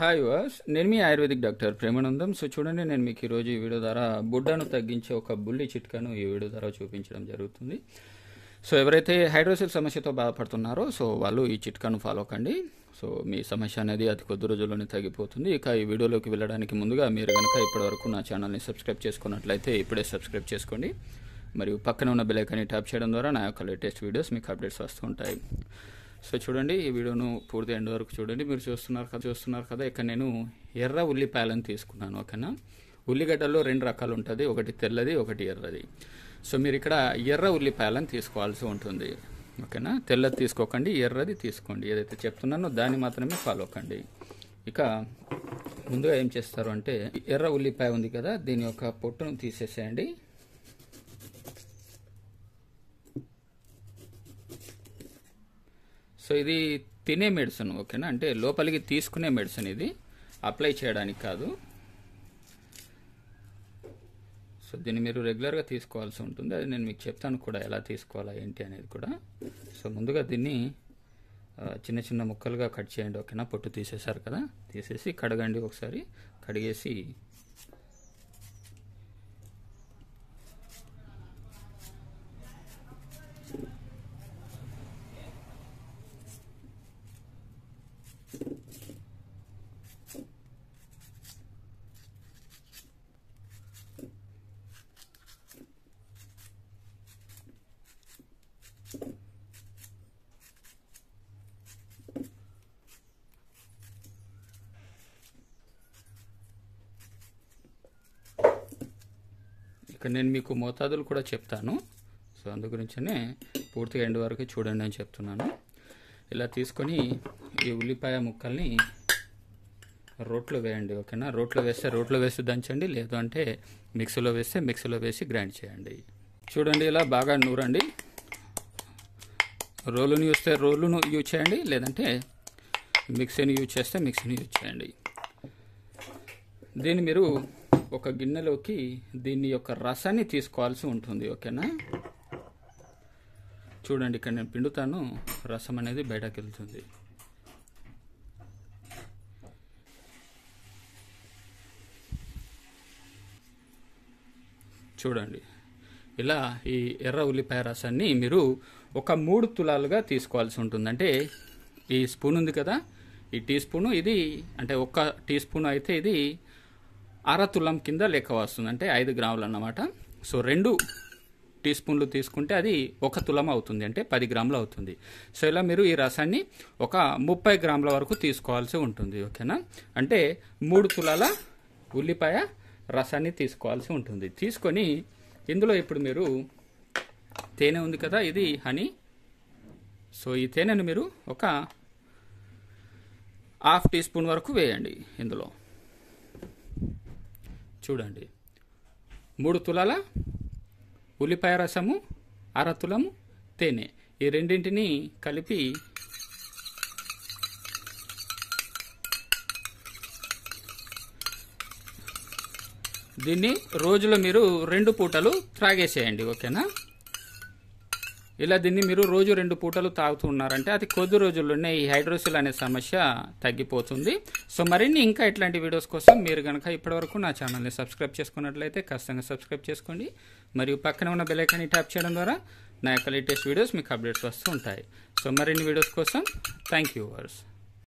hi వాస్ నేను మీ ఆయుర్వేదిక్ డాక్టర్ ప్రేమానందం సో చూడండి నేను మీకు ఈరోజు ఈ వీడియో ద్వారా బుడ్డను తగ్గించే ఒక బుల్లి చిట్కాను ఈ వీడియో ద్వారా చూపించడం జరుగుతుంది సో ఎవరైతే హైడ్రోసిల్ సమస్యతో బాధపడుతున్నారో సో వాళ్ళు ఈ చిట్కాను ఫాలో కండి సో మీ సమస్య అనేది అతి కొద్ది రోజుల్లోనే తగ్గిపోతుంది ఇక ఈ వీడియోలోకి వెళ్ళడానికి ముందుగా మీరు కనుక ఇప్పటివరకు నా ఛానల్ని సబ్స్క్రైబ్ చేసుకున్నట్లయితే ఇప్పుడే సబ్స్క్రైబ్ చేసుకోండి మరియు పక్కన ఉన్న బెల్ ఐకాన్ని ట్యాప్ చేయడం ద్వారా నా యొక్క లేటెస్ట్ వీడియోస్ మీకు అప్డేట్స్ వస్తూ ఉంటాయి సో చూడండి ఈ వీడియోను పూర్తి ఎండ్ వరకు చూడండి మీరు చూస్తున్నారు కదా చూస్తున్నారు కదా ఇక్కడ నేను ఎర్ర ఉల్లిపాయలను తీసుకున్నాను ఓకేనా ఉల్లిగడ్డల్లో రెండు రకాలు ఉంటుంది ఒకటి తెల్లది ఒకటి ఎర్రది సో మీరు ఇక్కడ ఎర్ర ఉల్లిపాయలను తీసుకోవాల్సి ఉంటుంది ఓకేనా తెల్లది తీసుకోకండి ఎర్రది తీసుకోండి ఏదైతే చెప్తున్నానో దాన్ని మాత్రమే ఫాలో కండి ఇక ముందుగా ఏం చేస్తారు అంటే ఎర్ర ఉల్లిపాయ ఉంది కదా దీని యొక్క పొట్టును తీసేసేయండి సో ఇది తినే మెడిసిన్ ఓకేనా అంటే లోపలికి తీసుకునే మెడిసిన్ ఇది అప్లై చేయడానికి కాదు సో దీన్ని మీరు రెగ్యులర్గా తీసుకోవాల్సి ఉంటుంది అది నేను మీకు చెప్తాను కూడా ఎలా తీసుకోవాలా ఏంటి అనేది కూడా సో ముందుగా దీన్ని చిన్న చిన్న ముక్కలుగా కట్ చేయండి ఓకేనా పొట్టు తీసేశారు కదా తీసేసి కడగండి ఒకసారి కడిగేసి ఇక్కడ నేను మీకు మోతాదులు కూడా చెప్తాను సో అందు గురించనే పూర్తిగా ఎండ్ వరకు చూడండి అని చెప్తున్నాను ఇలా తీసుకొని ఈ ఉల్లిపాయ ముక్కల్ని రోట్లో వేయండి ఓకేనా రోట్లో వేస్తే రోట్లో వేసి దంచండి లేదు అంటే మిక్సీలో వేస్తే మిక్సీలో వేసి గ్రైండ్ చేయండి చూడండి ఇలా బాగా నూరండి రోలును వస్తే చేస్తే రోలును యూజ్ చేయండి లేదంటే మిక్సీని యూజ్ చేస్తే మిక్సీని యూజ్ చేయండి దీన్ని మీరు ఒక గిన్నెలోకి దీని యొక్క రసాన్ని తీసుకోవాల్సి ఉంటుంది ఓకేనా చూడండి ఇక్కడ నేను పిండుతాను రసం అనేది బయటకు వెళ్తుంది చూడండి ఇలా ఈ ఎర్ర ఉల్లిపాయ రసాన్ని మీరు ఒక మూడు తులాలుగా తీసుకోవాల్సి ఉంటుంది అంటే ఈ స్పూన్ ఉంది కదా ఈ టీ స్పూను ఇది అంటే ఒక్క టీ స్పూన్ అయితే ఇది అర తులం కింద లెక్క వస్తుంది అంటే ఐదు గ్రాములు అన్నమాట సో రెండు టీ స్పూన్లు తీసుకుంటే అది ఒక తులం అవుతుంది అంటే పది గ్రాములు అవుతుంది సో ఇలా మీరు ఈ రసాన్ని ఒక ముప్పై గ్రాముల వరకు తీసుకోవాల్సి ఉంటుంది ఓకేనా అంటే మూడు తులాల ఉల్లిపాయ రసాన్ని తీసుకోవాల్సి ఉంటుంది తీసుకొని ఇందులో ఇప్పుడు మీరు తేనె ఉంది కదా ఇది హనీ సో ఈ తేనెను మీరు ఒక హాఫ్ టీ స్పూన్ వరకు వేయండి ఇందులో చూడండి మూడు తులాల ఉల్లిపాయ రసము అర తులము తేనె ఈ రెండింటిని కలిపి దీన్ని రోజులో మీరు రెండు పూటలు త్రాగేసేయండి ఓకేనా ఇలా దీన్ని మీరు రోజు రెండు పూటలు తాగుతూ ఉన్నారంటే అది కొద్ది రోజుల్లోనే ఈ హైడ్రోసిల్ అనే సమస్య తగ్గిపోతుంది సో మరిన్ని ఇంకా ఇట్లాంటి వీడియోస్ కోసం మీరు కనుక ఇప్పటివరకు నా ఛానల్ని సబ్స్క్రైబ్ చేసుకున్నట్లయితే ఖచ్చితంగా సబ్స్క్రైబ్ చేసుకోండి మరియు పక్కన ఉన్న బెలైకాన్ని ట్యాప్ చేయడం ద్వారా నా యొక్క లేటెస్ట్ వీడియోస్ మీకు అప్డేట్స్ వస్తూ ఉంటాయి సో మరిన్ని వీడియోస్ కోసం థ్యాంక్ యూ వర్స్